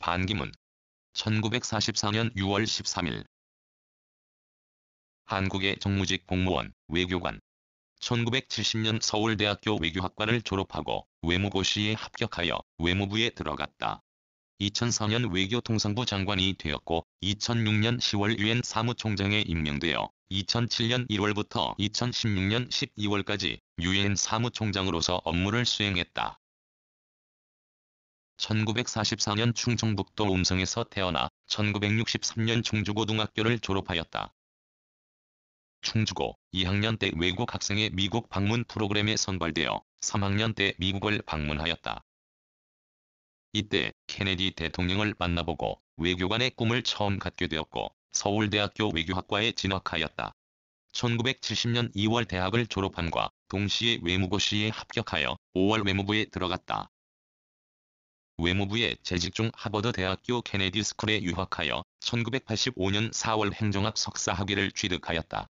반기문 1944년 6월 13일 한국의 정무직 공무원, 외교관 1970년 서울대학교 외교학과를 졸업하고 외무고시에 합격하여 외무부에 들어갔다. 2004년 외교통상부 장관이 되었고 2006년 10월 유엔 사무총장에 임명되어 2007년 1월부터 2016년 12월까지 유엔 사무총장으로서 업무를 수행했다. 1944년 충청북도 음성에서 태어나 1963년 충주고등학교를 졸업하였다. 충주고 2학년 때 외국 학생의 미국 방문 프로그램에 선발되어 3학년 때 미국을 방문하였다. 이때 케네디 대통령을 만나보고 외교관의 꿈을 처음 갖게 되었고 서울대학교 외교학과에 진학하였다. 1970년 2월 대학을 졸업함과 동시에 외무고시에 합격하여 5월 외무부에 들어갔다. 외무부의 재직 중 하버드 대학교 케네디 스쿨에 유학하여 1985년 4월 행정학 석사 학위를 취득하였다.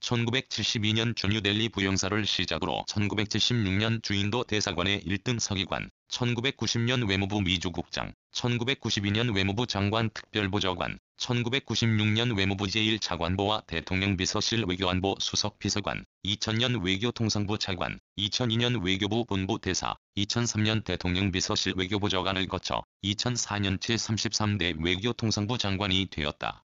1972년 주뉴델리 부영사를 시작으로 1976년 주인도 대사관의 1등 서기관, 1990년 외무부 미주국장, 1992년 외무부 장관 특별보좌관, 1996년 외무부 제1차관보와 대통령 비서실 외교안보 수석 비서관, 2000년 외교통상부 차관, 2002년 외교부 본부 대사, 2003년 대통령 비서실 외교부 저관을 거쳐 2004년 제33대 외교통상부 장관이 되었다.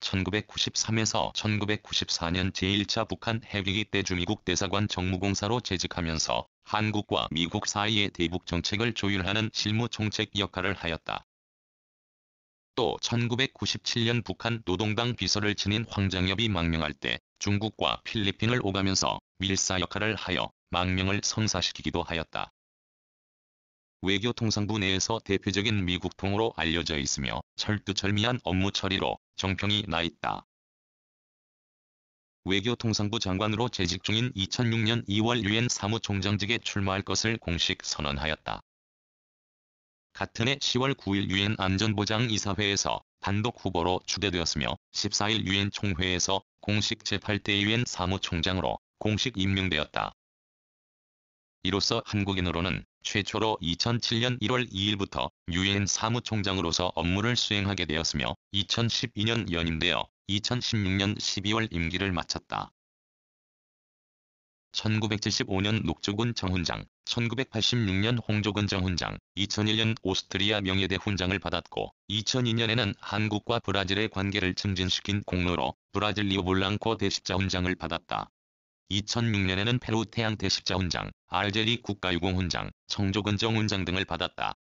1993에서 1994년 제1차 북한 핵위기 때 주미국 대사관 정무공사로 재직하면서 한국과 미국 사이의 대북 정책을 조율하는 실무 정책 역할을 하였다. 또 1997년 북한 노동당 비서를 지닌 황정엽이 망명할 때 중국과 필리핀을 오가면서 밀사 역할을 하여 망명을 성사시키기도 하였다. 외교통상부 내에서 대표적인 미국통으로 알려져 있으며 철두철미한 업무 처리로 정평이 나 있다. 외교통상부 장관으로 재직 중인 2006년 2월 유엔 사무총장직에 출마할 것을 공식 선언하였다. 같은 해 10월 9일 유엔 안전보장이사회에서 단독 후보로 추대되었으며 14일 유엔 총회에서 공식 제8대 유엔 사무총장으로 공식 임명되었다. 이로써 한국인으로는 최초로 2007년 1월 2일부터 유엔 사무총장으로서 업무를 수행하게 되었으며 2012년 연임되어 2016년 12월 임기를 마쳤다. 1975년 녹조군 정훈장, 1986년 홍조군 정훈장, 2001년 오스트리아 명예대 훈장을 받았고 2002년에는 한국과 브라질의 관계를 증진시킨 공로로 브라질 리오블랑코 대십자 훈장을 받았다. 2006년에는 페루 태양 대십자 훈장, 알제리 국가유공 훈장, 청조근 정훈장 등을 받았다.